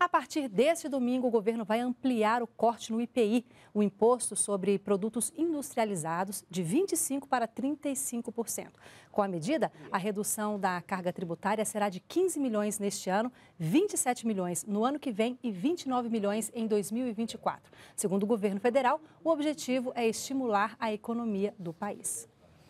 A partir deste domingo, o governo vai ampliar o corte no IPI, o imposto sobre produtos industrializados, de 25% para 35%. Com a medida, a redução da carga tributária será de 15 milhões neste ano, 27 milhões no ano que vem e 29 milhões em 2024. Segundo o governo federal, o objetivo é estimular a economia do país.